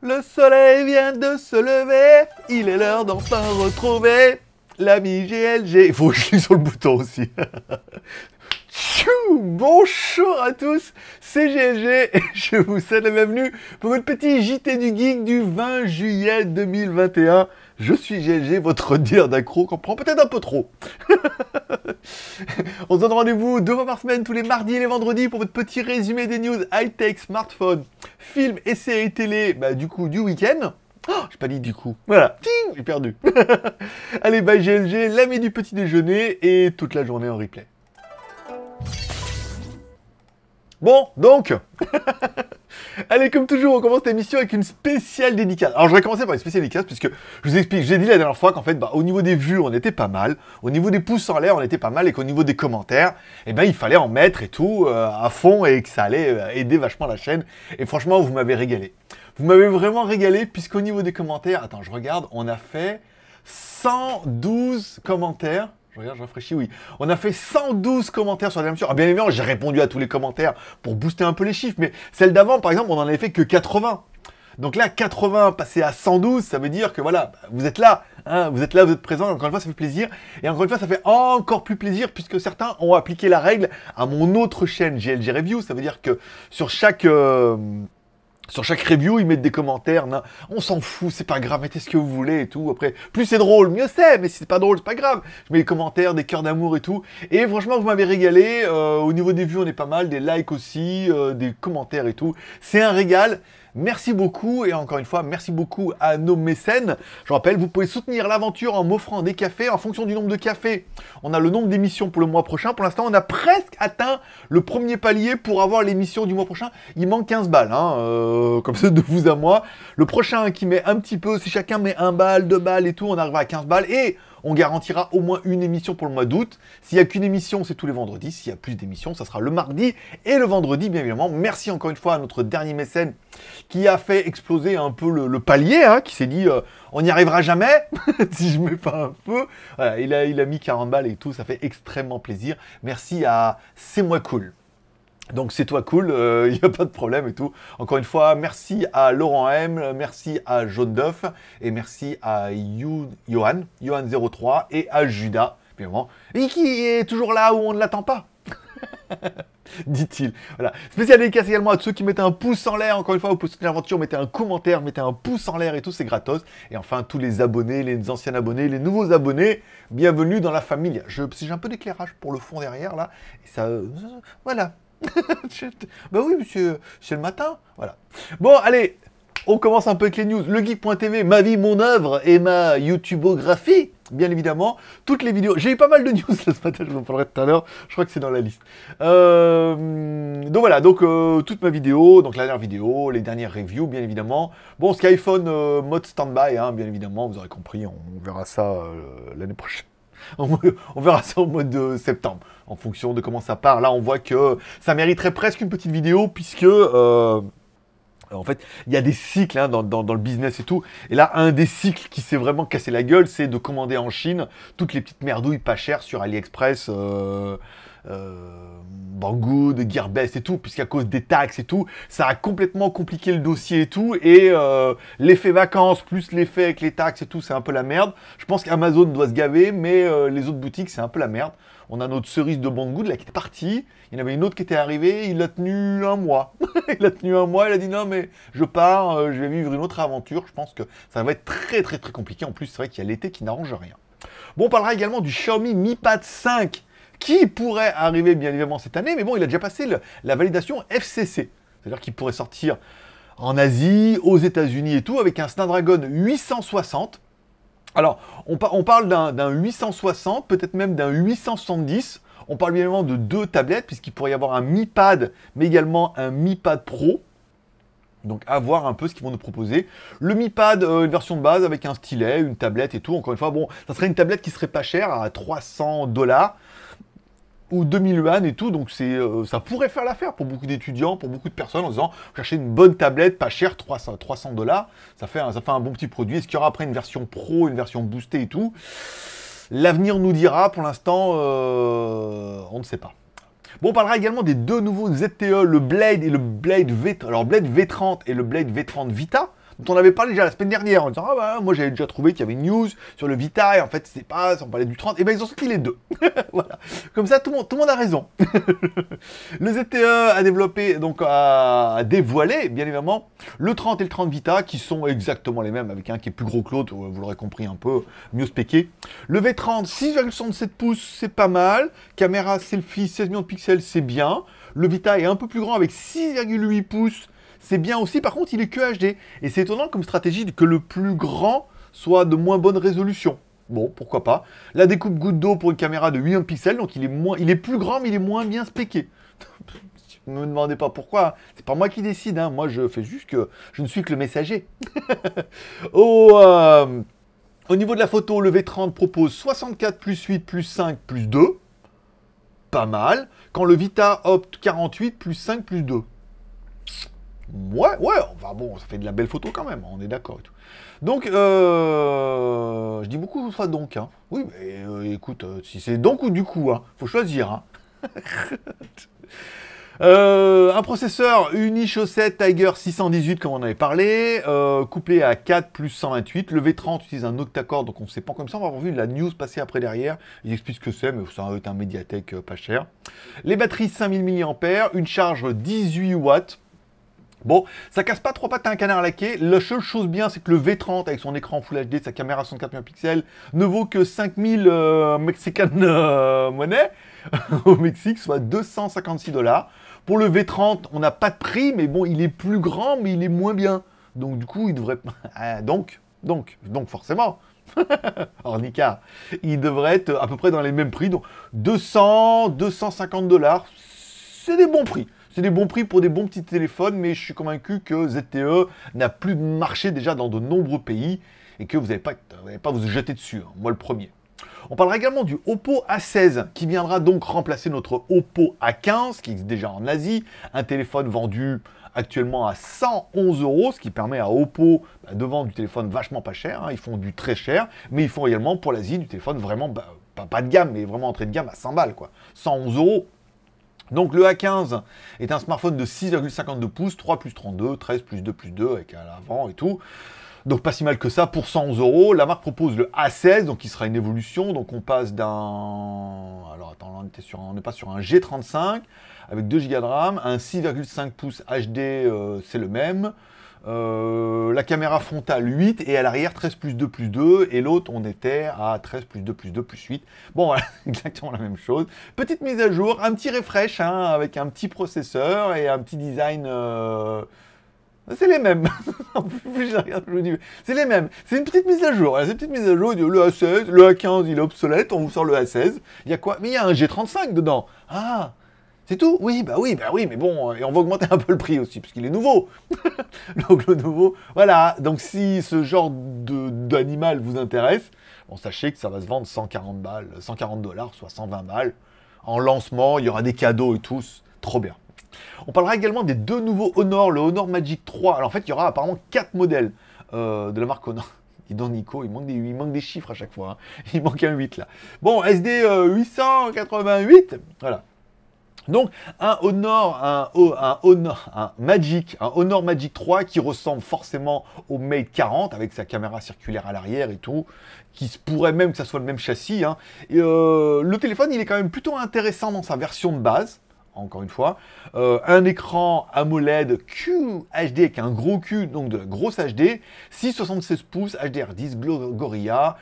Le soleil vient de se lever, il est l'heure d'enfin retrouver l'ami GLG. Il Faut que je clique sur le bouton aussi. Bonjour à tous, c'est GLG et je vous souhaite la bienvenue pour votre petit JT du Geek du 20 juillet 2021. Je suis GLG, votre dire d'accro qu'on prend peut-être un peu trop. On se donne rendez-vous deux fois par semaine, tous les mardis et les vendredis, pour votre petit résumé des news high-tech, smartphone, films et séries télé, bah, du coup, du week-end. Oh, j'ai pas dit du coup. Voilà, j'ai perdu. Allez, bye GLG, l'ami du petit déjeuner et toute la journée en replay. Bon, donc, allez, comme toujours, on commence l'émission avec une spéciale dédicace. Alors, je vais commencer par une spéciale dédicace, puisque je vous explique, j'ai dit la dernière fois qu'en fait, bah, au niveau des vues, on était pas mal, au niveau des pouces en l'air, on était pas mal, et qu'au niveau des commentaires, eh ben, il fallait en mettre et tout, euh, à fond, et que ça allait euh, aider vachement la chaîne. Et franchement, vous m'avez régalé. Vous m'avez vraiment régalé, puisqu'au niveau des commentaires, attends, je regarde, on a fait 112 commentaires je rafraîchis, oui. On a fait 112 commentaires sur la dernière Ah, bien évidemment, j'ai répondu à tous les commentaires pour booster un peu les chiffres, mais celle d'avant, par exemple, on n'en avait fait que 80. Donc là, 80 passé à 112, ça veut dire que voilà, vous êtes là, hein, vous êtes là, vous êtes présent, encore une fois, ça fait plaisir. Et encore une fois, ça fait encore plus plaisir puisque certains ont appliqué la règle à mon autre chaîne GLG Review. Ça veut dire que sur chaque... Euh, sur chaque review, ils mettent des commentaires. on s'en fout, c'est pas grave, mettez ce que vous voulez et tout. Après, plus c'est drôle, mieux c'est. Mais si c'est pas drôle, c'est pas grave. Je mets des commentaires, des cœurs d'amour et tout. Et franchement, vous m'avez régalé. Euh, au niveau des vues, on est pas mal. Des likes aussi, euh, des commentaires et tout. C'est un régal. Merci beaucoup et encore une fois, merci beaucoup à nos mécènes. Je rappelle, vous pouvez soutenir l'aventure en m'offrant des cafés en fonction du nombre de cafés. On a le nombre d'émissions pour le mois prochain. Pour l'instant, on a presque atteint le premier palier pour avoir l'émission du mois prochain. Il manque 15 balles, hein, euh, comme ça de vous à moi. Le prochain qui met un petit peu, si chacun met un balle, deux balles et tout, on arrivera à 15 balles. Et on garantira au moins une émission pour le mois d'août. S'il n'y a qu'une émission, c'est tous les vendredis. S'il y a plus d'émissions, ça sera le mardi et le vendredi, bien évidemment. Merci encore une fois à notre dernier mécène qui a fait exploser un peu le, palier, hein, qui s'est dit euh, on n'y arrivera jamais si je mets pas un peu ». il a, il a mis 40 balles et tout, ça fait extrêmement plaisir. Merci à C'est moi cool. Donc c'est toi cool, il euh, n'y a pas de problème et tout. Encore une fois, merci à Laurent M, merci à Jaune Duff et merci à you, Johan, Johan03 et à Judas, et qui est toujours là où on ne l'attend pas. dit-il. Voilà. Spécial dédicace également à ceux qui mettaient un pouce en l'air, encore une fois, vous poussez l'aventure, mettez un commentaire, mettez un pouce en l'air et tout, c'est gratos. Et enfin, tous les abonnés, les anciens abonnés, les nouveaux abonnés, bienvenue dans la famille. J'ai un peu d'éclairage pour le fond derrière, là. Et ça... Euh, voilà, bah oui, monsieur, c'est le matin. Voilà. Bon, allez, on commence un peu avec les news. Le geek.tv, ma vie, mon œuvre et ma youtubeographie, bien évidemment. Toutes les vidéos. J'ai eu pas mal de news là, ce matin, je vous en parlerai tout à l'heure. Je crois que c'est dans la liste. Euh, donc voilà, donc euh, toute ma vidéo, donc la dernière vidéo, les dernières reviews, bien évidemment. Bon, Skyphone euh, mode standby, hein, bien évidemment, vous aurez compris, on verra ça l'année prochaine. On verra ça au mois de septembre, en fonction de comment ça part. Là, on voit que ça mériterait presque une petite vidéo, puisque... Euh, en fait, il y a des cycles hein, dans, le business et tout. Et là, un des cycles qui s'est vraiment cassé la gueule, c'est de commander en Chine toutes les petites merdouilles pas chères sur AliExpress. Euh, Banggood, euh, Gearbest et tout, puisqu'à cause des taxes et tout, ça a complètement compliqué le dossier et tout, et euh, l'effet vacances plus l'effet avec les taxes et tout, c'est un peu la merde. Je pense qu'Amazon doit se gaver, mais euh, les autres boutiques, c'est un peu la merde. On a notre cerise de Banggood là qui est partie. Il y en avait une autre qui était arrivée. Il l'a tenu un mois. il a tenu un mois. Il a dit non mais je pars. je vais vivre une autre aventure. Je pense que ça va être très très très compliqué. En plus c'est vrai qu'il y a l'été qui n'arrange rien. Bon, on parlera également du Xiaomi Mi Pad 5 qui pourrait arriver bien évidemment cette année, mais bon, il a déjà passé la validation FCC. C'est-à-dire qu'il pourrait sortir en Asie, aux États-Unis et tout, avec un Snapdragon 860. Alors, on, parle d'un 860, peut-être même d'un 870. On parle bien évidemment de deux tablettes, puisqu'il pourrait y avoir un Mi Pad, mais également un Mi Pad Pro. Donc à voir un peu ce qu'ils vont nous proposer. Le Mi Pad, euh, une version de base avec un stylet, une tablette et tout. Encore une fois, bon, ça serait une tablette qui serait pas chère à 300 dollars ou 2000 yuan et tout, donc c'est, euh, ça pourrait faire l'affaire pour beaucoup d'étudiants, pour beaucoup de personnes, en disant, chercher une bonne tablette, pas chère, 300, 300 dollars, ça fait, un, ça fait un bon petit produit. Est-ce qu'il y aura après une version pro, une version boostée et tout L'avenir nous dira, pour l'instant, euh, on ne sait pas. Bon, on parlera également des deux nouveaux ZTE, le Blade et le Blade V. Alors, Blade V30 et le Blade V30 Vita dont on avait parlé déjà la semaine dernière en disant Ah bah, moi j'avais déjà trouvé qu'il y avait une news sur le Vita et en fait, c'est pas, on parlait du 30. Et ben ils ont sorti les deux. voilà. Comme ça, tout le monde, a raison. le ZTE a développé, donc a dévoilé, bien évidemment, le 30 et le 30 Vita qui sont exactement les mêmes avec un qui est plus gros que l'autre, vous l'aurez compris un peu, mieux spéqué. Le V30, 6,67 pouces, c'est pas mal. Caméra selfie, 16 millions de pixels, c'est bien. Le Vita est un peu plus grand avec 6,8 pouces. C'est bien aussi, par contre, il est que HD. Et c'est étonnant comme stratégie que le plus grand soit de moins bonne résolution. Bon, pourquoi pas. La découpe goutte d'eau pour une caméra de 8 pixels, donc il est, moins, il est plus grand, mais il est moins bien spéqué. ne me demandez pas pourquoi, hein. c'est pas moi qui décide, hein. moi je fais juste que je ne suis que le messager. Euh, au, niveau de la photo, le V30 propose 64 plus 8 plus 5 plus 2, pas mal, quand le Vita opte 48 plus 5 plus 2. Ouais, ouais, bon, ça fait de la belle photo quand même, on est d'accord et tout. Donc, euh, je dis beaucoup ça donc. Hein. Oui, mais euh, écoute, euh, si c'est donc ou du coup, hein, faut choisir. Hein. un processeur uni Tiger 618, comme on avait parlé, couplé à 4 plus 128. Le V30 utilise un octa donc on ne sait pas comme ça. On va avoir vu la news passer après derrière. Il explique ce que c'est, mais ça va être un médiathèque pas cher. Les batteries 5000 mAh, une charge 18 watts. Bon, ça casse pas trois pattes à un canard laqué. La seule chose bien, c'est que le V30 avec son écran Full HD, sa caméra 64 millions de pixels, ne vaut que 5000 euh, Mexican euh, monnaie au Mexique, soit 256 dollars. Pour le V30, on n'a pas de prix, mais bon, il est plus grand, mais il est moins bien. Donc du coup, il devrait... Ah, donc, donc, donc forcément. Ornica, il devrait être à peu près dans les mêmes prix, donc 200, 250 dollars, c'est des bons prix. C'est des bons prix pour des bons petits téléphones, mais je suis convaincu que ZTE n'a plus de marché déjà dans de nombreux pays et que vous n'allez pas, vous jeter dessus, hein. moi le premier. On parlera également du Oppo A16 qui viendra donc remplacer notre Oppo A15 qui existe déjà en Asie, un téléphone vendu actuellement à 111 euros, ce qui permet à Oppo bah, de vendre du téléphone vachement pas cher. Hein. Ils font du très cher, mais ils font également pour l'Asie du téléphone vraiment bah, pas, pas, de gamme, mais vraiment entrée de gamme à 100 balles quoi, 111 euros. Donc le A15 est un smartphone de 6,52 pouces, 3 plus 32, 13 plus 2 plus 2 avec à l'avant et tout. Donc pas si mal que ça, pour 111 euros. La marque propose le A16, donc qui sera une évolution. Donc on passe d'un... Alors attends, on, sur pas sur un G35 avec 2 Go de RAM, un 6,5 pouces HD, euh, c'est le même. Euh, la caméra frontale 8 et à l'arrière 13 plus 2 plus 2 et l'autre on était à 13 plus 2 plus 2 plus 8. Bon voilà, exactement la même chose. Petite mise à jour, un petit refresh hein, avec un petit processeur et un petit design... Euh, c'est les mêmes. c'est les mêmes. C'est une petite mise à jour. C'est une petite mise à jour. Le A16, le A15, il est obsolète. On vous sort le A16. Il y a quoi Mais il y a un G35 dedans. Ah c'est tout Oui, bah oui, bah oui, mais bon, euh, et on va augmenter un peu le prix aussi, parce qu'il est nouveau. Donc le nouveau, voilà. Donc si ce genre d'animal vous intéresse, bon, sachez que ça va se vendre 140 balles, 140 dollars, soit 120 balles. En lancement, il y aura des cadeaux et tout. Trop bien. On parlera également des deux nouveaux Honor, le Honor Magic 3. Alors en fait, il y aura apparemment quatre modèles euh, de la marque Honor. Et Nico, il manque, des, il manque des chiffres à chaque fois. Hein. Il manque un 8 là. Bon, SD 888, euh, voilà. Donc un Honor, un, Honor, Magic, un Honor Magic 3 qui ressemble forcément au Mate 40 avec sa caméra circulaire à l'arrière et tout, qui se pourrait même que ça soit le même châssis. Hein. Euh, le téléphone, il est quand même plutôt intéressant dans sa version de base. Encore une fois, euh, un écran AMOLED QHD avec un gros Q, donc de la grosse HD, 6,76 pouces, HDR10 Gorilla.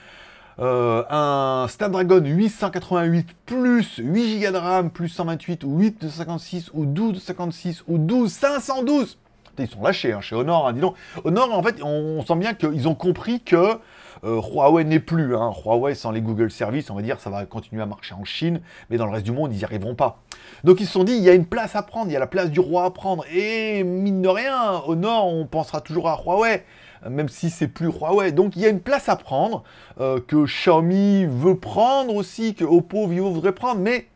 Euh, un Snapdragon 888 plus 8 Go de RAM plus 128 ou 8 de 56 ou 12 de 56 ou 12 512 ils sont lâchés hein, chez Honor, hein, dis donc. Honor, en fait, on, sent bien qu'ils ont compris que euh, Huawei n'est plus. Hein. Huawei, sans les Google Services, on va dire, ça va continuer à marcher en Chine, mais dans le reste du monde, ils n'y arriveront pas. Donc ils se sont dit, il y a une place à prendre, il y a la place du roi à prendre. Et mine de rien, Honor, on pensera toujours à Huawei même si c'est plus Huawei. Donc il y a une place à prendre, euh, que Xiaomi veut prendre aussi, que Oppo, Vivo voudrait prendre, mais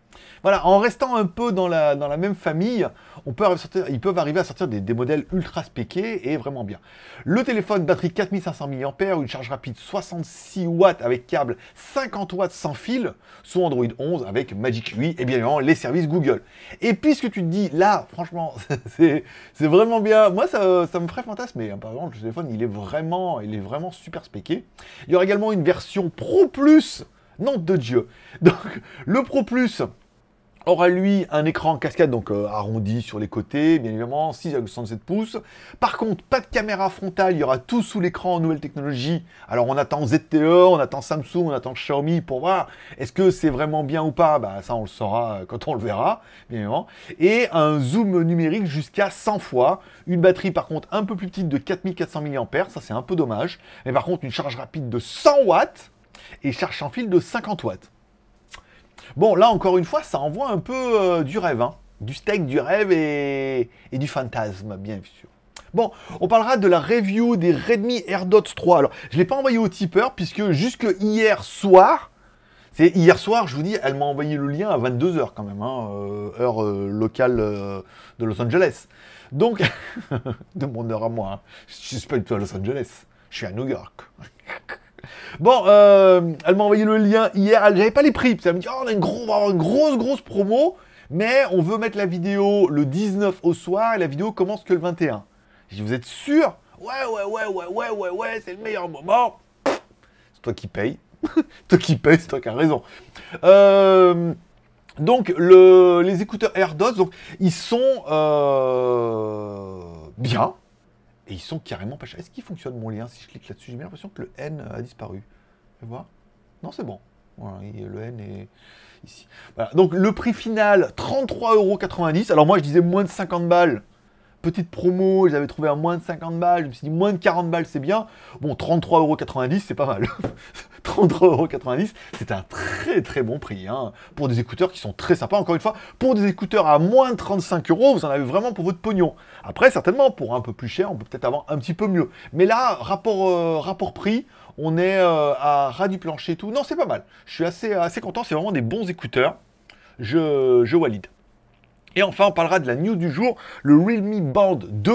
voilà, en restant un peu dans la, même famille, on peut ils peuvent arriver à sortir des, modèles ultra spéqués et vraiment bien. Le téléphone, batterie 4500 mAh, une charge rapide 66 watts avec câble 50 watts sans fil, sous Android 11 avec Magic UI et bien évidemment les services Google. Et puisque tu te dis, là, franchement, c'est vraiment bien, moi ça, me ferait fantasme, mais hein. Par exemple, le téléphone, il est vraiment, il est vraiment super spéqué. Il y aura également une version Pro Plus, non de Dieu. Donc, le Pro Plus, aura lui un écran en cascade, donc euh, arrondi sur les côtés, bien évidemment, 6,67 pouces. Par contre, pas de caméra frontale, il y aura tout sous l'écran en nouvelle technologie. Alors on attend ZTE, on attend Samsung, on attend Xiaomi pour voir est-ce que c'est vraiment bien ou pas. Bah ça on le saura euh, quand on le verra, bien évidemment. Et un zoom numérique jusqu'à 100 fois. Une batterie par contre un peu plus petite de 4400 mAh, ça c'est un peu dommage. Mais par contre une charge rapide de 100 watts et charge sans fil de 50 watts. Bon, là encore une fois, ça envoie un peu euh, du rêve, hein. du steak, du rêve et, du fantasme, bien sûr. Bon, on parlera de la review des Redmi AirDots 3. Alors, je ne l'ai pas envoyé au tipeur puisque jusque hier soir, c'est hier soir, je vous dis, elle m'a envoyé le lien à 22h quand même, hein, euh, heure euh, locale de Los Angeles. Donc, de mon heure à moi, je hein. suis pas du tout à Los Angeles, je suis à New York. Bon, euh, elle m'a envoyé le lien hier. Elle n'avait pas les prix. Elle me dit oh, on, a une gros, grosse, grosse promo. Mais on veut mettre la vidéo le 19 au soir et la vidéo commence que le 21. Je dit, Vous êtes sûr Ouais, ouais, ouais, ouais, ouais, ouais, ouais, c'est le meilleur moment. C'est toi qui paye. toi qui paye, c'est toi qui as raison. Euh, donc, le, les écouteurs AirDots, ils sont euh, bien. Et ils sont carrément pas chers. Est-ce qu'il fonctionne mon lien Si je clique là-dessus, j'ai l'impression que le N a disparu. Tu voir. Non, c'est bon. le N est ici. Voilà. Donc le prix final, 33,90€. Alors moi je disais moins de 50 balles petite promo, j'avais trouvé à moins de 50 balles, je me suis dit moins de 40 balles c'est bien. Bon, 33,90€, c'est pas mal. 33,90€, c'est un très très bon prix hein, pour des écouteurs qui sont très sympas. Encore une fois, pour des écouteurs à moins de 35 euros, vous en avez vraiment pour votre pognon. Après, certainement, pour un peu plus cher, on peut peut-être avoir un petit peu mieux. Mais là, rapport, euh, rapport prix, on est euh, à ras du plancher et tout. Non, c'est pas mal. Je suis assez, assez content, c'est vraiment des bons écouteurs. Je, je valide. Et enfin, on parlera de la news du jour, le Realme Band 2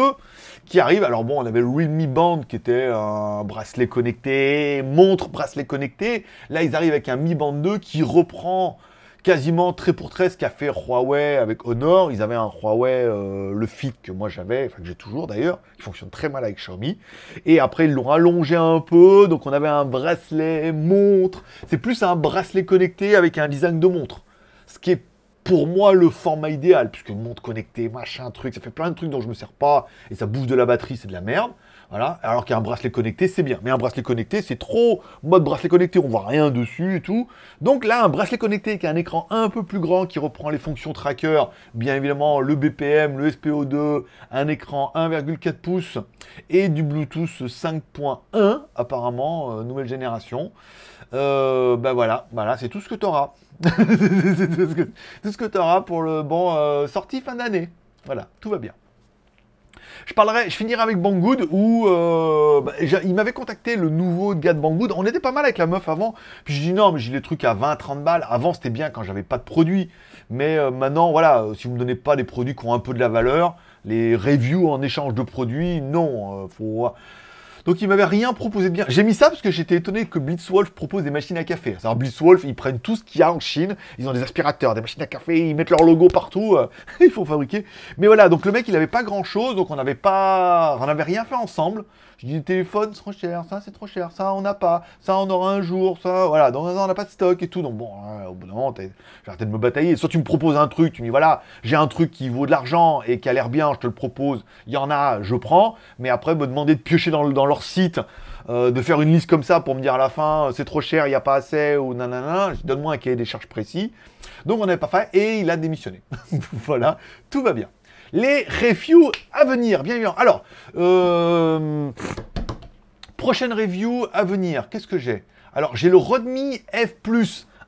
qui arrive. Alors bon, on avait le Realme Band qui était un bracelet connecté, montre bracelet connecté. Là, ils arrivent avec un Mi Band 2 qui reprend quasiment très pour très ce qu'a fait Huawei avec Honor. Ils avaient un Huawei, euh, le FIT que moi j'avais, enfin que j'ai toujours d'ailleurs, qui fonctionne très mal avec Xiaomi. Et après, ils l'ont allongé un peu, donc on avait un bracelet montre. C'est plus un bracelet connecté avec un design de montre. Ce qui est pour moi le format idéal, puisque montre connectée, machin, truc, ça fait plein de trucs dont je me sers pas, et ça bouffe de la batterie, c'est de la merde. Voilà, alors qu'un bracelet connecté, c'est bien. Mais un bracelet connecté, c'est trop mode bracelet connecté, on voit rien dessus et tout. Donc là, un bracelet connecté qui a un écran un peu plus grand, qui reprend les fonctions tracker, bien évidemment le BPM, le SPO2, un écran 1,4 pouces et du Bluetooth 5.1, apparemment, euh, nouvelle génération. Euh, ben voilà, c'est tout ce que tu auras. tout ce que tu auras pour le bon euh, sorti fin d'année. Voilà, tout va bien. Je parlerai, je finirai avec Banggood où euh, ben, il m'avait contacté le nouveau gars de Banggood. On était pas mal avec la meuf avant. Puis je dis non, mais j'ai des trucs à 20, 30 balles. Avant c'était bien quand j'avais pas de produits. Mais maintenant, voilà, si vous me donnez pas des produits qui ont un peu de la valeur, les reviews en échange de produits, non. il faut donc il m'avait rien proposé de bien. J'ai mis ça parce que j'étais étonné que Blitzwolf propose des machines à café. C'est-à-dire Blitzwolf, ils prennent tout ce qu'il y a en Chine, ils ont des aspirateurs, des machines à café, ils mettent leur logo partout, euh, Il ils font fabriquer. Mais voilà, donc le mec, il n'avait pas grand-chose, donc on n'avait pas, on n'avait rien fait ensemble. Je dis téléphone, c'est trop cher, ça c'est trop cher, ça on n'a pas, ça on aura un jour, ça voilà, Donc, on n'a pas de stock et tout. Donc bon, euh, au bout d'un moment, j'ai arrêté de me batailler. Soit tu me proposes un truc, tu me dis voilà, j'ai un truc qui vaut de l'argent et qui a l'air bien, je te le propose, il y en a, je prends, mais après me demander de piocher dans, dans site, euh, de faire une liste comme ça pour me dire à la fin, euh, c'est trop cher, il n'y a pas assez, ou nanana, donne-moi un cahier des charges précis. Donc on n'avait pas fait, et il a démissionné. voilà, tout va bien. Les reviews à venir, bien sûr Alors, euh, prochaine review à venir, qu'est-ce que j'ai Alors, j'ai le Rodmi F+,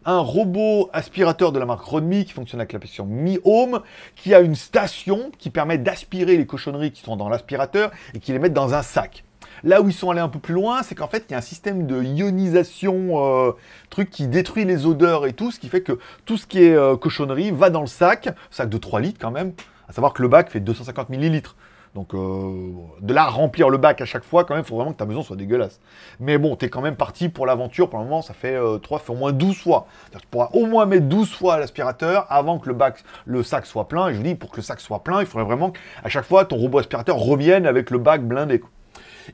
un robot aspirateur de la marque Rodmi qui fonctionne avec la pression Mi Home, qui a une station qui permet d'aspirer les cochonneries qui sont dans l'aspirateur et qui les mettent dans un sac. Là où ils sont allés un peu plus loin, c'est qu'en fait, il y a un système de ionisation, euh, truc qui détruit les odeurs et tout, ce qui fait que tout ce qui est euh, cochonnerie va dans le sac, sac de 3 litres quand même, à savoir que le bac fait 250 millilitres. Donc, euh, de là à remplir le bac à chaque fois, quand même, il faut vraiment que ta maison soit dégueulasse. Mais bon, t'es quand même parti pour l'aventure. Pour le moment, ça fait 3, fait au moins 12 fois. Tu pourras au moins mettre 12 fois l'aspirateur avant que le, bac, le sac soit plein. Et je vous dis, pour que le sac soit plein, il faudrait vraiment qu'à chaque fois, ton robot aspirateur revienne avec le bac blindé.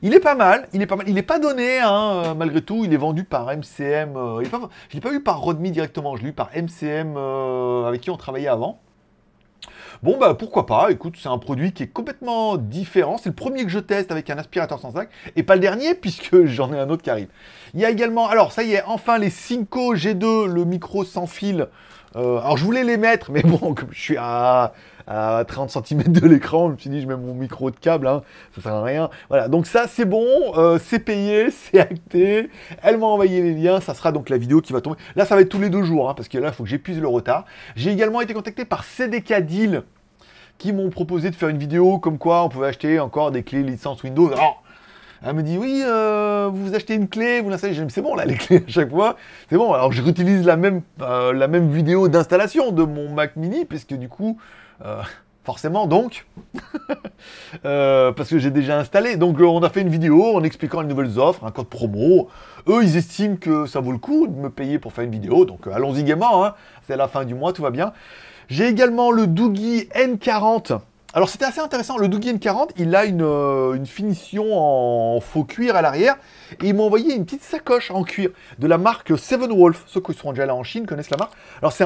Il est pas mal, il est pas mal. Il n'est pas donné, hein, euh, malgré tout. Il est vendu par MCM. Euh, je l'ai pas eu par Rodmi directement, je l'ai eu par MCM euh, avec qui on travaillait avant. Bon, bah pourquoi pas, écoute, c'est un produit qui est complètement différent. C'est le premier que je teste avec un aspirateur sans sac, et pas le dernier, puisque j'en ai un autre qui arrive. Il y a également, alors ça y est, enfin les Cinco G2, le micro sans fil euh, alors je voulais les mettre, mais bon, comme je suis à, 30 cm de l'écran, je me suis dit, je mets mon micro de câble, hein, ça sert à rien. Voilà, donc ça c'est bon, euh, c'est payé, c'est acté. Elle m'a envoyé les liens, ça sera donc la vidéo qui va tomber. Là, ça va être tous les deux jours, hein, parce que là, il faut que j'épuise le retard. J'ai également été contacté par CDK Deal qui m'ont proposé de faire une vidéo comme quoi on pouvait acheter encore des clés licence Windows. Elle me dit Oui, euh, vous achetez une clé, vous l'installez. C'est bon, là, les clés à chaque fois. C'est bon. Alors, je réutilise la même, euh, la même vidéo d'installation de mon Mac mini, puisque du coup, euh, forcément, donc, parce que j'ai déjà installé. Donc, on a fait une vidéo en expliquant les nouvelles offres, un code promo. Eux, ils estiment que ça vaut le coup de me payer pour faire une vidéo. Donc, allons-y gaiement. c'est hein. C'est la fin du mois, tout va bien. J'ai également le Doogie N40. Alors c'était assez intéressant, le Dougie N40, il a euh, une, finition en faux cuir à l'arrière, et il m'a envoyé une petite sacoche en cuir de la marque Seven Wolf, ceux qui sont déjà là en Chine connaissent la marque. Alors c'est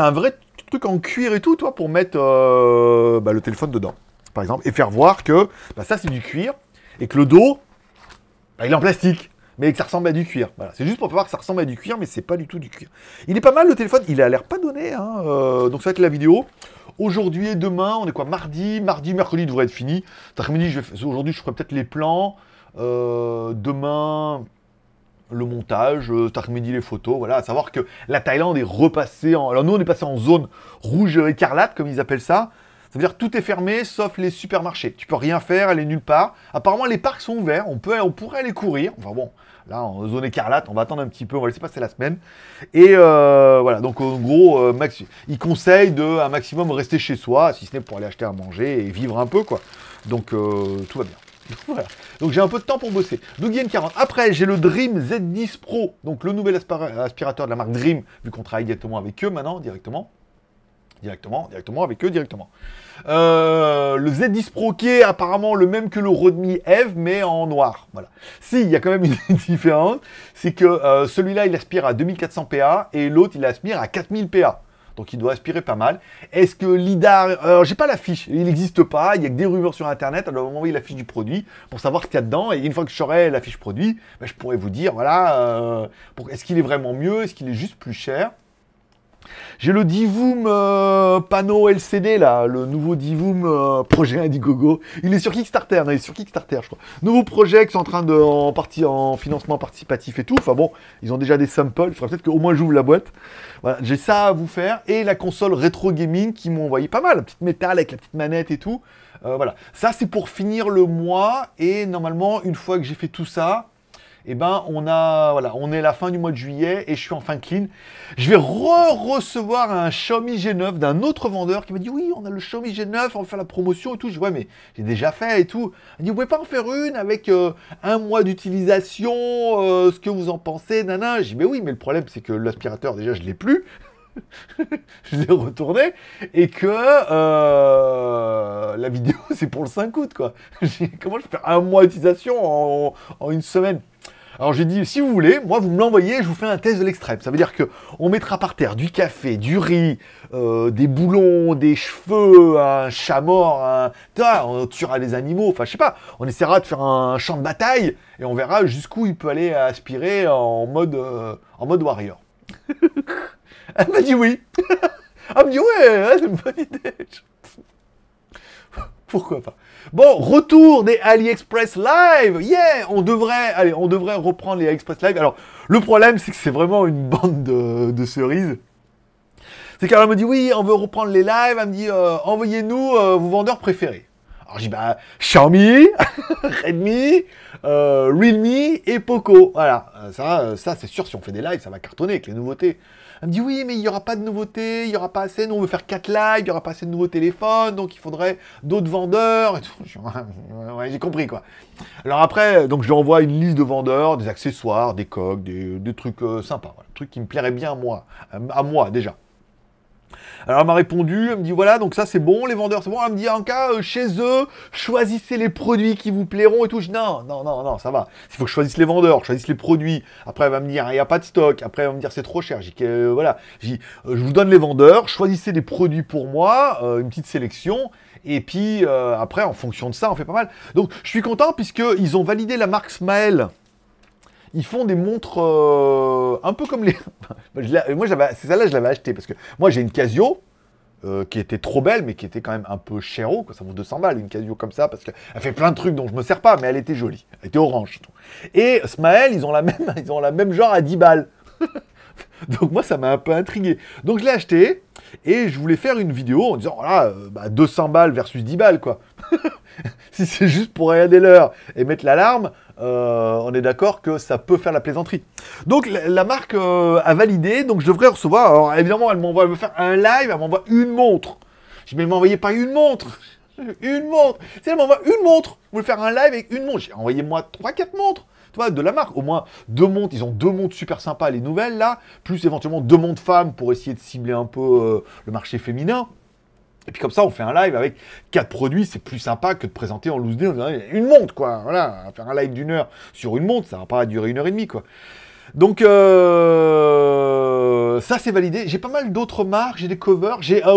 un, vrai truc en cuir et tout, toi, pour mettre euh, bah, le téléphone dedans, par exemple, et faire voir que bah, ça c'est du cuir, et que le dos, bah, il est en plastique mais que ça ressemble à du cuir. Voilà, c'est juste pour voir que ça ressemble à du cuir, mais c'est pas du tout du cuir. Il est pas mal le téléphone, il a l'air pas donné, hein, euh, donc ça va être la vidéo. Aujourd'hui et demain, on est quoi Mardi, mardi, mercredi devrait être fini. Cet je aujourd'hui, je ferai peut-être les plans. Euh, demain, le montage, euh, cet midi les photos, voilà, à savoir que la Thaïlande est repassée en... Alors nous on est passé en zone rouge écarlate comme ils appellent ça, ça veut dire tout est fermé sauf les supermarchés, tu peux rien faire, aller nulle part, apparemment les parcs sont ouverts, on, peut, on pourrait aller courir, enfin bon, Là, en zone écarlate, on va attendre un petit peu, on va laisser passer la semaine. Et euh, voilà, donc en gros, euh, Max il conseille de un maximum rester chez soi, si ce n'est pour aller acheter à manger et vivre un peu, quoi. Donc euh, tout va bien. Donc j'ai un peu de temps pour bosser. Donc il 40. Après, j'ai le Dream Z10 Pro, donc le nouvel aspirateur de la marque Dream, vu qu'on travaille directement avec eux maintenant, directement directement, directement avec eux directement. Euh, le Z10 Pro qui est apparemment le même que le Redmi Eve mais en noir. Voilà. Si, il y a quand même une différence, c'est que euh, celui-là il aspire à 2400 PA et l'autre il aspire à 4000 PA. Donc il doit aspirer pas mal. Est-ce que l'IDAR... Euh, j'ai pas la fiche, il n'existe pas, il y a que des rumeurs sur Internet, alors on va il fiche du produit pour savoir ce qu'il y a dedans, et une fois que j'aurai la fiche produit, ben, je pourrais vous dire, voilà, est-ce qu'il est vraiment mieux, est-ce qu'il est juste plus cher j'ai le Divoom euh, panneau LCD là, le nouveau Divoom euh, projet Indiegogo. Il est sur Kickstarter, hein, il est sur Kickstarter, je crois. Nouveau projet qui sont en train de en en financement participatif et tout. Enfin bon, ils ont déjà des samples. Il faudrait peut-être qu'au moins j'ouvre la boîte. Voilà, j'ai ça à vous faire et la console rétro gaming qui m'ont envoyé pas mal, la petite métal avec la petite manette et tout. Euh, voilà, ça c'est pour finir le mois et normalement une fois que j'ai fait tout ça, eh ben, on, a, voilà, on est à la fin du mois de juillet et je suis enfin clean. Je vais re-recevoir un Xiaomi G9 d'un autre vendeur qui m'a dit Oui, on a le Xiaomi G9, on va faire la promotion et tout. Je dis Ouais, mais j'ai déjà fait et tout. Il dit Vous pouvez pas en faire une avec euh, un mois d'utilisation, euh, ce que vous en pensez, nana. Je dis Mais oui, mais le problème, c'est que l'aspirateur, déjà, je l'ai plus. je l'ai retourné et que euh, la vidéo c'est pour le 5 août quoi. Comment je peux faire un mois d'utilisation en, une semaine alors j'ai dit si vous voulez, moi vous me l'envoyez, je vous fais un test de l'extrême. Ça veut dire que on mettra par terre du café, du riz, euh, des boulons, des cheveux, un chat mort, un on tuera des animaux, enfin je sais pas, on essaiera de faire un champ de bataille et on verra jusqu'où il peut aller aspirer en mode euh, en mode warrior. Elle m'a dit oui. Elle me dit ouais, c'est une bonne idée. Pourquoi pas Bon, retour des AliExpress Live Yeah On devrait, allez, on devrait reprendre les AliExpress Live. Alors, le problème, c'est que c'est vraiment une bande de, cerises. C'est qu'elle me dit, oui, on veut reprendre les lives. Elle me dit, euh, envoyez-nous euh, vos vendeurs préférés. Alors, j'ai bah, Xiaomi, Redmi, euh, Realme et Poco. Voilà, ça, ça c'est sûr, si on fait des lives, ça va cartonner avec les nouveautés. Elle me dit oui, mais il n'y aura pas de nouveautés, il n'y aura pas assez, nous on veut faire 4 lives, il n'y aura pas assez de nouveaux téléphones, donc il faudrait d'autres vendeurs. j'ai compris quoi. Alors après, donc je lui envoie une liste de vendeurs, des accessoires, des coques, des, trucs euh, sympas, des trucs qui me plairaient bien à moi, à moi déjà. Alors elle m'a répondu, elle me dit voilà, donc ça c'est bon, les vendeurs c'est bon. Elle me dit en cas euh, chez eux, choisissez les produits qui vous plairont et tout. Je dis, non, non, non, non, ça va. Il faut que je choisisse les vendeurs, je choisisse les produits. Après elle va me dire il n'y a pas de stock. Après elle va me dire c'est trop cher. Je dis euh, voilà, je, euh, je vous donne les vendeurs, choisissez des produits pour moi, une petite sélection. Et puis après en fonction de ça on fait pas mal. Donc je suis content puisque ils ont validé la marque Smael ils font des montres euh, un peu comme les. moi, c'est ça là je l'avais acheté. parce que moi, j'ai une Casio. Euh, qui était trop belle, mais qui était quand même un peu chéro, ça vaut 200 balles, une Casio comme ça, parce qu'elle fait plein de trucs dont je me sers pas, mais elle était jolie, elle était orange. Et Smael, ils ont la même, ils ont la même genre à 10 balles. Donc moi, ça m'a un peu intrigué. Donc je l'ai acheté et je voulais faire une vidéo en disant, voilà, 200 euh, bah, balles versus 10 balles, quoi. si c'est juste pour regarder l'heure et mettre l'alarme, euh, on est d'accord que ça peut faire la plaisanterie. Donc la, marque euh, a validé, donc je devrais recevoir. évidemment, elle m'envoie, me faire un live, elle m'envoie une montre. Je vais m'envoyer pas une montre. Une montre. Si elle m'envoie une montre, vous voulez faire un live avec une montre. J'ai envoyé moi trois quatre montres. Toi, de la marque. Au moins deux montres. Ils ont deux montres super sympas, les nouvelles là. Plus éventuellement deux montres femmes pour essayer de cibler un peu euh, le marché féminin. Et puis comme ça, on fait un live avec quatre produits, c'est plus sympa que de présenter en loose day une montre, quoi. Voilà, faire un live d'une heure sur une montre, ça va pas durer une heure et demie, quoi. Donc, euh, ça, c'est validé. J'ai pas mal d'autres marques. J'ai des covers. J'ai euh,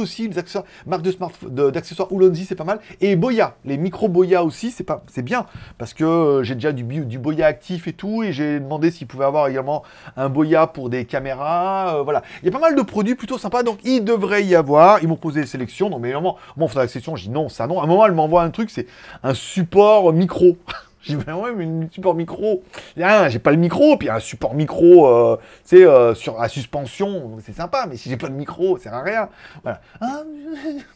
aussi, des accessoires, d'accessoires Oulonzi, c'est pas mal. Et Boya, les micro Boya aussi, c'est pas, c'est bien. Parce que euh, j'ai déjà du, du Boya actif et tout. Et j'ai demandé s'ils pouvaient avoir également un Boya pour des caméras. Euh, voilà. Il y a pas mal de produits plutôt sympas. Donc, il devrait y avoir. Ils m'ont posé des sélections. non, mais évidemment, moi, on la sélection. Je dis non, ça non. À un moment, elle m'envoie un truc, c'est un support micro. J'ai dit, mais ah, ouais, mais une support micro. j'ai pas le micro, puis un support micro, euh, c'est euh, sur la suspension, c'est sympa, mais si j'ai pas le micro, ça sert à rien. Voilà. Ah,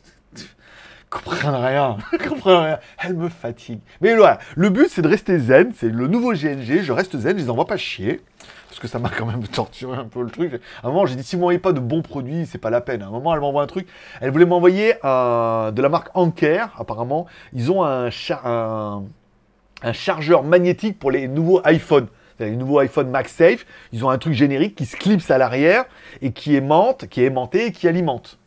comprends rien, comprends rien. Elle me fatigue. Mais voilà, le but, c'est de rester zen, c'est le nouveau GNG, je reste zen, je les envoie pas chier. Parce que ça m'a quand même torturé un peu le truc. À un moment, j'ai dit, si vous m'envoyez pas de bons produits, c'est pas la peine. À un moment, elle m'envoie un truc. Elle voulait m'envoyer euh, de la marque Anker, apparemment. Ils ont un... Char, un un chargeur magnétique pour les nouveaux iPhones. Les nouveaux iPhone MagSafe, ils ont un truc générique qui se clipse à l'arrière et qui aimante, qui est aimanté et qui alimente.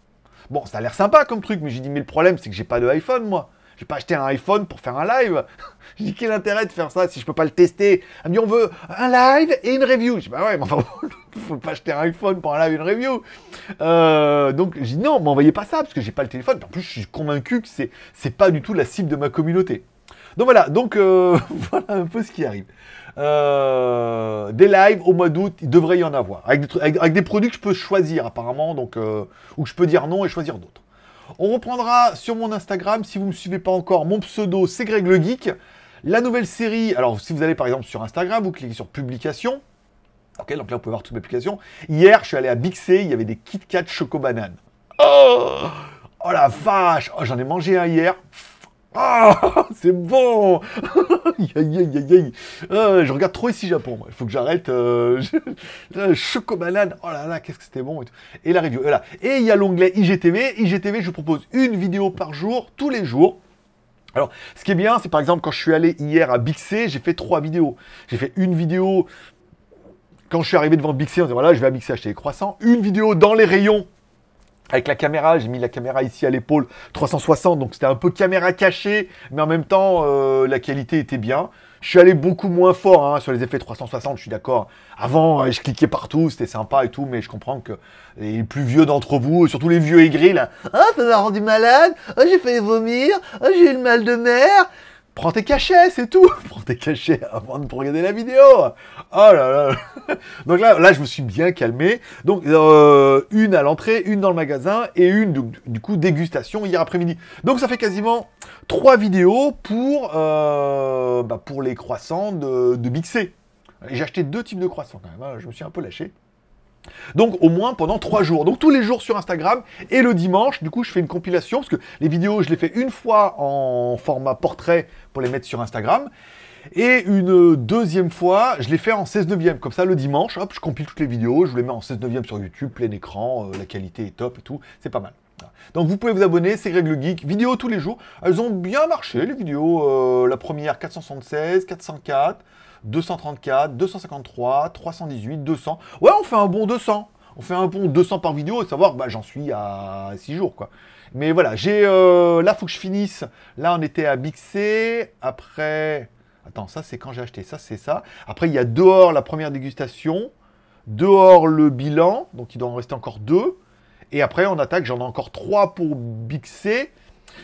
Bon, ça a l'air sympa comme truc, mais j'ai dit, mais le problème, c'est que j'ai pas de iPhone, moi. J'ai pas acheté un iPhone pour faire un live. j'ai dit, quel intérêt de faire ça si je peux pas le tester Elle on veut un live et une review. Je dis, bah ouais, mais enfin, faut pas acheter un iPhone pour un live et une review. Euh, donc, j'ai dit, non, m'envoyez pas ça parce que j'ai pas le téléphone. En plus, je suis convaincu que c'est pas du tout la cible de ma communauté. Donc voilà, donc euh, voilà un peu ce qui arrive. Euh, des lives au mois d'août, il devrait y en avoir. Avec des, produits que je peux choisir apparemment, donc euh, ou je peux dire non et choisir d'autres. On reprendra sur mon Instagram, si vous ne me suivez pas encore, mon pseudo c'est Greg le Geek. La nouvelle série, alors si vous allez par exemple sur Instagram, vous cliquez sur publication. Ok, donc là vous pouvez voir toutes mes publications. Hier, je suis allé à Bixé, il y avait des Kit Choco Banane. Oh, oh la vache, oh, j'en ai mangé un hier. Ah, c'est bon aïe, aïe, aïe, ah, Je regarde trop ici Japon, Il faut que j'arrête. Euh, oh là là, qu'est-ce que c'était bon et, la review, voilà. Et il y a l'onglet IGTV. IGTV, je vous propose une vidéo par jour, tous les jours. Alors, ce qui est bien, c'est par exemple quand je suis allé hier à Bixé, j'ai fait trois vidéos. J'ai fait une vidéo quand je suis arrivé devant Bixé, on dit, voilà, je vais à Bixé acheter des croissants. Une vidéo dans les rayons avec la caméra, j'ai mis la caméra ici à l'épaule 360, donc c'était un peu caméra cachée, mais en même temps, euh, la qualité était bien. Je suis allé beaucoup moins fort hein, sur les effets 360, je suis d'accord. Avant, euh, je cliquais partout, c'était sympa et tout, mais je comprends que les plus vieux d'entre vous, surtout les vieux aigris, là, « ah, ça m'a rendu malade ah, j'ai fait vomir ah, j'ai eu le mal de mer !» Prends tes cachets, c'est tout Prends tes cachets avant de regarder la vidéo Oh là là Donc là, là, je me suis bien calmé. Donc, euh, une à l'entrée, une dans le magasin et une, du, coup, dégustation hier après-midi. Donc, ça fait quasiment trois vidéos pour, euh, bah, pour les croissants de, de J'ai acheté deux types de croissants quand même, hein. je me suis un peu lâché. Donc au moins pendant trois jours. Donc tous les jours sur Instagram et le dimanche, du coup, je fais une compilation parce que les vidéos, je les fais une fois en format portrait pour les mettre sur Instagram. Et une deuxième fois, je les fais en 16 neuvième. Comme ça, le dimanche, hop, je compile toutes les vidéos, je vous les mets en 16 neuvième sur YouTube, plein écran, euh, la qualité est top et tout, c'est pas mal. Donc vous pouvez vous abonner, c'est Greg le Geek, vidéos tous les jours. Elles ont bien marché, les vidéos, euh, la première 476, 404, 234, 253, 318, 200. Ouais, on fait un bon 200. On fait un bon 200 par vidéo, et savoir, bah, j'en suis à 6 jours, quoi. Mais voilà, j'ai... Euh, là, faut que je finisse. Là, on était à Bixé. Après... Attends, ça, c'est quand j'ai acheté. Ça, c'est ça. Après, il y a dehors la première dégustation. Dehors le bilan. Donc, il doit en rester encore deux. Et après, on attaque. J'en ai encore trois pour Bixé.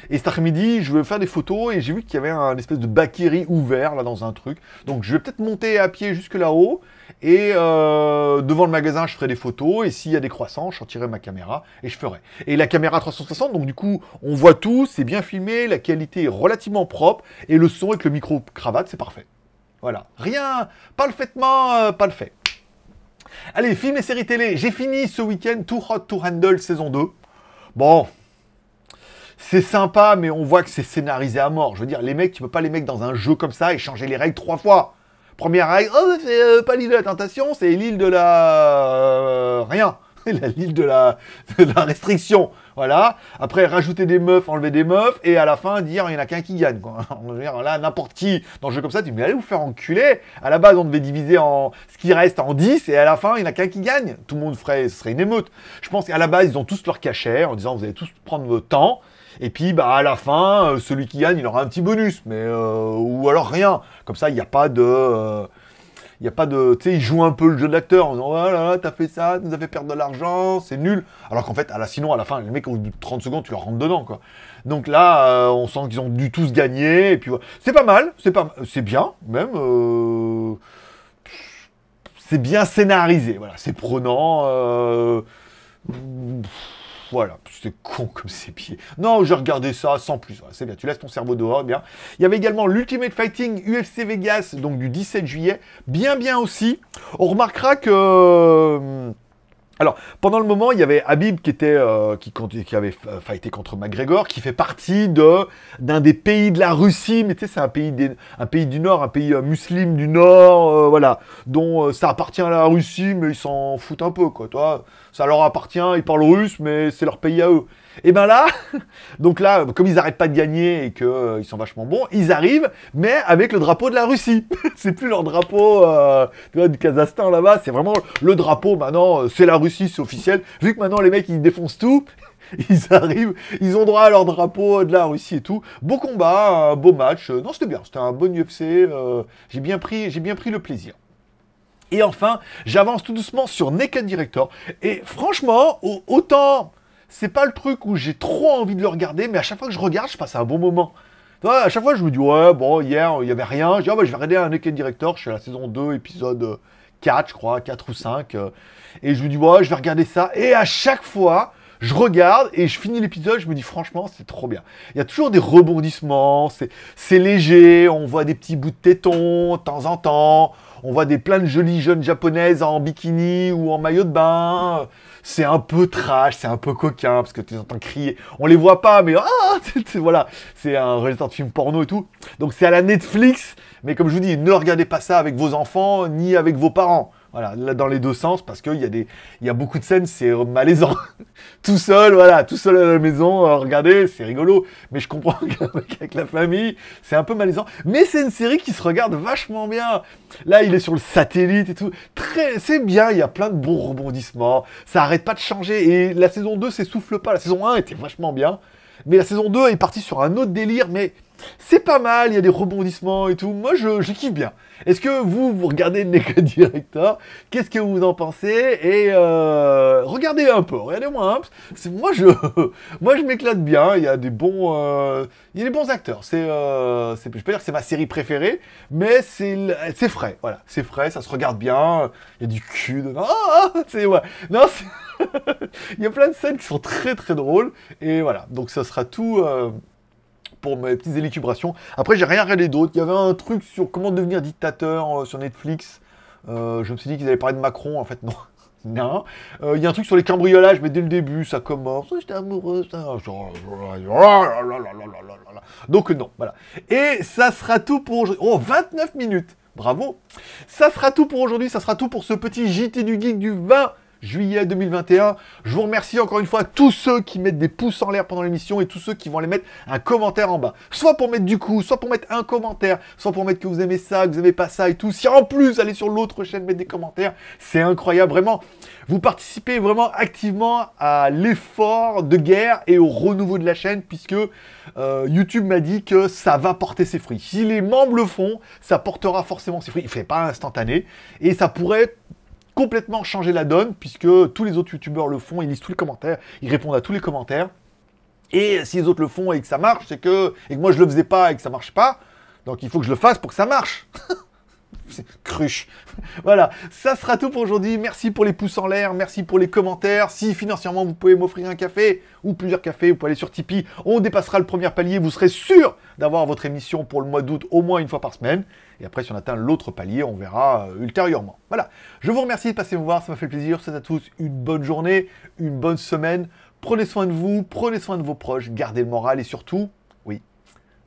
Et cet après-midi, je veux faire des photos et j'ai vu qu'il y avait un espèce de bakiri ouvert là dans un truc. Donc je vais peut-être monter à pied jusque là-haut et euh, devant le magasin, je ferai des photos et s'il y a des croissants, je sortirai ma caméra et je ferai. Et la caméra 360, donc du coup, on voit tout, c'est bien filmé, la qualité est relativement propre et le son avec le micro cravate, c'est parfait. Voilà, rien, pas le euh, pas le fait. Allez, film et séries télé, j'ai fini ce week-end Too Hot to Handle saison 2. Bon, c'est sympa, mais on voit que c'est scénarisé à mort. Je veux dire, les mecs, tu peux pas les mecs dans un jeu comme ça et changer les règles trois fois. Première règle, oh, c'est euh, pas l'île de la tentation, c'est l'île de la... Euh, rien. l'île de la... la restriction. Voilà. Après, rajouter des meufs, enlever des meufs, et à la fin, dire, il y en a qu'un qui gagne, quoi. Là, n'importe qui, dans un jeu comme ça, tu me dis, allez vous faire enculer. À la base, on devait diviser en ce qui reste en 10, et à la fin, il n'y en a qu'un qui gagne. Tout le monde ferait, ce serait une émeute. Je pense qu'à la base, ils ont tous leur cachet, en disant, vous allez tous prendre votre temps. Et puis, bah, à la fin, euh, celui qui gagne, il aura un petit bonus, mais euh, ou alors rien. Comme ça, il n'y a pas de. Euh, il y a pas de. Tu sais, ils jouent un peu le jeu de l'acteur en disant Oh t'as fait ça, nous as fait perdre de l'argent, c'est nul. Alors qu'en fait, à la, sinon, à la fin, les mecs, au bout de 30 secondes, tu leur rentres dedans, quoi. Donc là, on sent qu'ils ont dû tous gagner, et puis C'est pas mal, c'est pas c'est bien, même. c'est bien scénarisé, voilà. C'est prenant voilà, c'est con comme ses pieds. Non, j'ai regardé ça sans plus. c'est bien, tu laisses ton cerveau dehors, eh bien. Il y avait également l'Ultimate Fighting UFC Vegas, donc du 17 juillet. Bien, bien aussi. On remarquera que... Euh, alors, pendant le moment, il y avait Habib qui était euh, qui, qui, avait fighté contre McGregor, qui fait partie de d'un des pays de la Russie, mais tu sais, c'est un pays pays du Nord, un pays euh, musulman du Nord, voilà, dont ça appartient à la Russie, mais ils s'en foutent un peu, quoi, toi ça leur appartient, ils parlent russe, mais c'est leur pays à eux. Et ben là, donc là, comme ils n'arrêtent pas de gagner et qu'ils euh, ils sont vachement bons, ils arrivent, mais avec le drapeau de la Russie. c'est plus leur drapeau euh, du Kazakhstan là-bas, c'est vraiment le drapeau maintenant, euh, c'est la Russie, c'est officiel. Vu que maintenant les mecs ils défoncent tout, ils arrivent, ils ont droit à leur drapeau de la Russie et tout. Beau combat, beau match. Non, c'était bien, c'était un bon UFC. j'ai bien pris, j'ai bien pris le plaisir. Et enfin, j'avance tout doucement sur Naked Director. Et franchement, autant c'est pas le truc où j'ai trop envie de le regarder, mais à chaque fois que je regarde, je passe un bon moment. à chaque fois, je me dis, ouais, bon, hier, il n'y avait rien. Je dis, ah, bah, je vais regarder un Naked Director. Je suis à la saison 2, épisode 4, euh, je crois, 4 ou 5. Euh. Et je me dis, ouais, je vais regarder ça. Et à chaque fois, je regarde et je finis l'épisode, je me dis franchement, c'est trop bien. Il y a toujours des rebondissements, c'est léger, on voit des petits bouts de tétons de temps en temps, on voit des plein de jolies jeunes japonaises en bikini ou en maillot de bain. C'est un peu trash, c'est un peu coquin parce que tu les entends crier. On les voit pas, mais ah, voilà, c'est un résultat de film porno et tout. Donc c'est à la Netflix, mais comme je vous dis, ne regardez pas ça avec vos enfants ni avec vos parents. Voilà, dans les deux sens, parce qu'il y, a des, y a beaucoup de scènes, c'est malaisant. tout seul, voilà, tout seul à la maison, euh, regardez, c'est rigolo. Mais je comprends qu'avec la famille, c'est un peu malaisant. Mais c'est une série qui se regarde vachement bien. Là, il est sur le satellite et tout. Très, c'est bien, il y a plein de bons rebondissements. Ça arrête pas de changer. Et la saison 2 s'essouffle pas. La saison 1 était vachement bien. Mais la saison 2 est partie sur un autre délire, mais c'est pas mal, il y a des rebondissements et tout. Moi, je, je bien. Est-ce que vous, vous regardez le Qu'est-ce que vous en pensez Et euh, regardez un peu, regardez-moi un Moi, je, moi, je m'éclate bien. Il y a des bons, euh, il y bons acteurs. C'est, euh, je peux dire c'est ma série préférée, mais c'est, c'est frais. Voilà, c'est frais, ça se regarde bien. Il y a du cul dedans. Ah, ah, ah, c'est ouais. Non, il y a plein de scènes qui sont très très drôles. Et voilà, donc ça sera tout. Euh, pour mes petites élucubrations. Après, j'ai rien regardé d'autre. Il y avait un truc sur comment devenir dictateur euh, sur Netflix. Euh, je me suis dit qu'ils allaient parler de Macron, en fait, non. Non. Euh, il y a un truc sur les cambriolages, mais dès le début, ça commence. Oh, j'étais amoureux, Donc, non, voilà. Et ça sera tout pour aujourd'hui. Oh, 29 minutes Bravo Ça sera tout pour aujourd'hui, ça sera tout pour ce petit JT du Geek du 20 juillet 2021. Je vous remercie encore une fois tous ceux qui mettent des pouces en l'air pendant l'émission et tous ceux qui vont aller mettre un commentaire en bas. Soit pour mettre du coup, soit pour mettre un commentaire, soit pour mettre que vous aimez ça, que vous aimez pas ça et tout. Si en plus allez sur l'autre chaîne mettre des commentaires, c'est incroyable vraiment. Vous participez vraiment activement à l'effort de guerre et au renouveau de la chaîne puisque euh, YouTube m'a dit que ça va porter ses fruits. Si les membres le font, ça portera forcément ses fruits. Il fait pas instantané et ça pourrait complètement changer la donne, puisque tous les autres youtubeurs le font, ils lisent tous les commentaires, ils répondent à tous les commentaires. Et si les autres le font et que ça marche, c'est que. Et que moi je le faisais pas et que ça marche pas, donc il faut que je le fasse pour que ça marche. cruche. voilà, ça sera tout pour aujourd'hui. Merci pour les pouces en l'air, merci pour les commentaires. Si financièrement vous pouvez m'offrir un café ou plusieurs cafés, vous pouvez aller sur Tipeee. On dépassera le premier palier, vous serez sûr d'avoir votre émission pour le mois d'août au moins une fois par semaine. Et après, si on atteint l'autre palier, on verra euh, ultérieurement. Voilà. Je vous remercie de passer me voir. Ça m'a fait plaisir. C'est à tous une bonne journée, une bonne semaine. Prenez soin de vous, prenez soin de vos proches, gardez le moral et surtout, oui,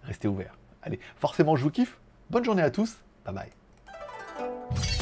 restez ouverts. Allez, forcément, je vous kiffe. Bonne journée à tous. Bye bye.